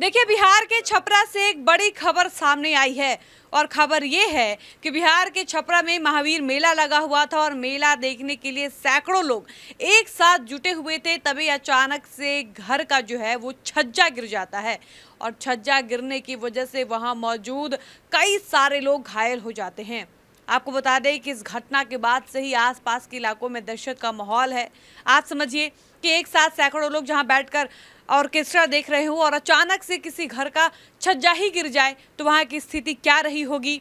देखिए बिहार के छपरा से एक बड़ी खबर सामने आई है और खबर ये है कि बिहार के छपरा में महावीर मेला लगा हुआ था और मेला देखने के लिए सैकड़ों लोग एक साथ जुटे हुए थे तभी अचानक से घर का जो है वो छज्जा गिर जाता है और छज्जा गिरने की वजह से वहाँ मौजूद कई सारे लोग घायल हो जाते हैं आपको बता दें कि इस घटना के बाद से ही आसपास के इलाकों में दहशत का माहौल है आप समझिए कि एक साथ सैकड़ों लोग जहां बैठकर ऑर्केस्ट्रा देख रहे हो और अचानक से किसी घर का छज्जा ही गिर जाए तो वहाँ की स्थिति क्या रही होगी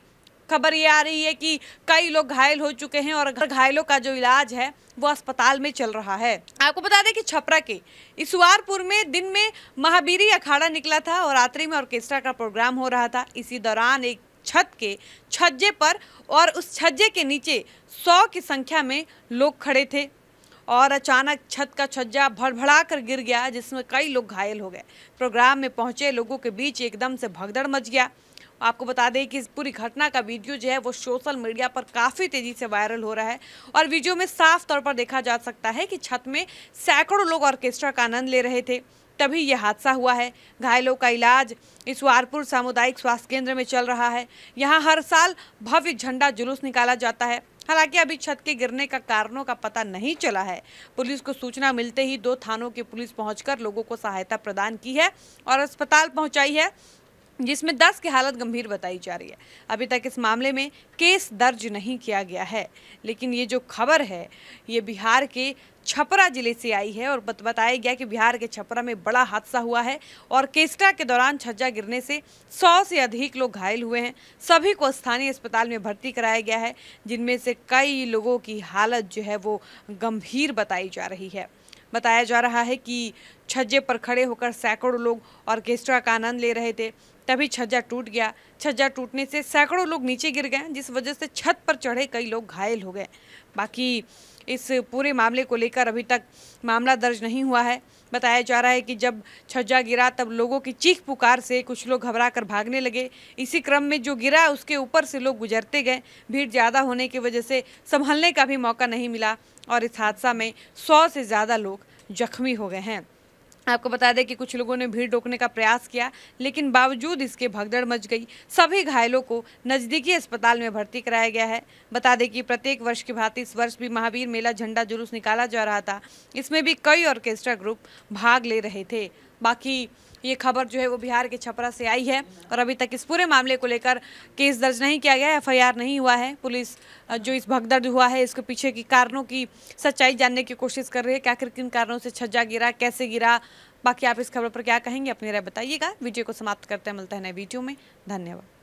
खबर ये आ रही है कि कई लोग घायल हो चुके हैं और घायलों का जो इलाज है वो अस्पताल में चल रहा है आपको बता दें कि छपरा के इसवारपुर में दिन में महावीरी अखाड़ा निकला था और रात्रि में ऑर्केस्ट्रा का प्रोग्राम हो रहा था इसी दौरान एक छत के छज्जे पर और उस छज्जे के नीचे सौ की संख्या में लोग खड़े थे और अचानक छत का छज्जा भड़भड़ा कर गिर गया जिसमें कई लोग घायल हो गए प्रोग्राम में पहुंचे लोगों के बीच एकदम से भगदड़ मच गया आपको बता दें कि इस पूरी घटना का वीडियो जो है वो सोशल मीडिया पर काफ़ी तेज़ी से वायरल हो रहा है और वीडियो में साफ तौर पर देखा जा सकता है कि छत में सैकड़ों लोग ऑर्केस्ट्रा का आनंद ले रहे थे तभी यह हादसा हुआ है घायलों का इलाज इसवारपुर सामुदायिक स्वास्थ्य केंद्र में चल रहा है यहाँ हर साल भव्य झंडा जुलूस निकाला जाता है हालांकि अभी छत के गिरने का कारणों का पता नहीं चला है पुलिस को सूचना मिलते ही दो थानों की पुलिस पहुंचकर लोगों को सहायता प्रदान की है और अस्पताल पहुंचाई है जिसमें 10 की हालत गंभीर बताई जा रही है अभी तक इस मामले में केस दर्ज नहीं किया गया है लेकिन ये जो खबर है ये बिहार के छपरा जिले से आई है और बताया गया कि बिहार के छपरा में बड़ा हादसा हुआ है और केस्टा के दौरान छज्जा गिरने से सौ से अधिक लोग घायल हुए हैं सभी को स्थानीय अस्पताल में भर्ती कराया गया है जिनमें से कई लोगों की हालत जो है वो गंभीर बताई जा रही है बताया जा रहा है कि छज्जे पर खड़े होकर सैकड़ों लोग ऑर्केस्ट्रा का आनंद ले रहे थे तभी छज्जा टूट गया छज्जा टूटने से सैकड़ों लोग नीचे गिर गए जिस वजह से छत पर चढ़े कई लोग घायल हो गए बाकी इस पूरे मामले को लेकर अभी तक मामला दर्ज नहीं हुआ है बताया जा रहा है कि जब छज्जा गिरा तब लोगों की चीख पुकार से कुछ लोग घबरा कर भागने लगे इसी क्रम में जो गिरा उसके ऊपर से लोग गुजरते गए भीड़ ज़्यादा होने की वजह से संभलने का भी मौका नहीं मिला और इस हादसा में सौ से ज़्यादा लोग जख्मी हो गए हैं आपको बता दें कि कुछ लोगों ने भीड़ रोकने का प्रयास किया लेकिन बावजूद इसके भगदड़ मच गई सभी घायलों को नज़दीकी अस्पताल में भर्ती कराया गया है बता दें कि प्रत्येक वर्ष की भांति इस वर्ष भी महावीर मेला झंडा जुलूस निकाला जा रहा था इसमें भी कई ऑर्केस्ट्रा ग्रुप भाग ले रहे थे बाकी ये खबर जो है वो बिहार के छपरा से आई है और अभी तक इस पूरे मामले को लेकर केस दर्ज नहीं किया गया एफ नहीं हुआ है पुलिस जो इस भगदर्द हुआ है इसके पीछे की कारणों की सच्चाई जानने की कोशिश कर रही है कि आखिर किन कारणों से छज्जा गिरा कैसे गिरा बाकी आप इस खबर पर क्या कहेंगे अपनी राय बताइएगा वीडियो को समाप्त करते हैं मिलते हैं नए वीडियो में धन्यवाद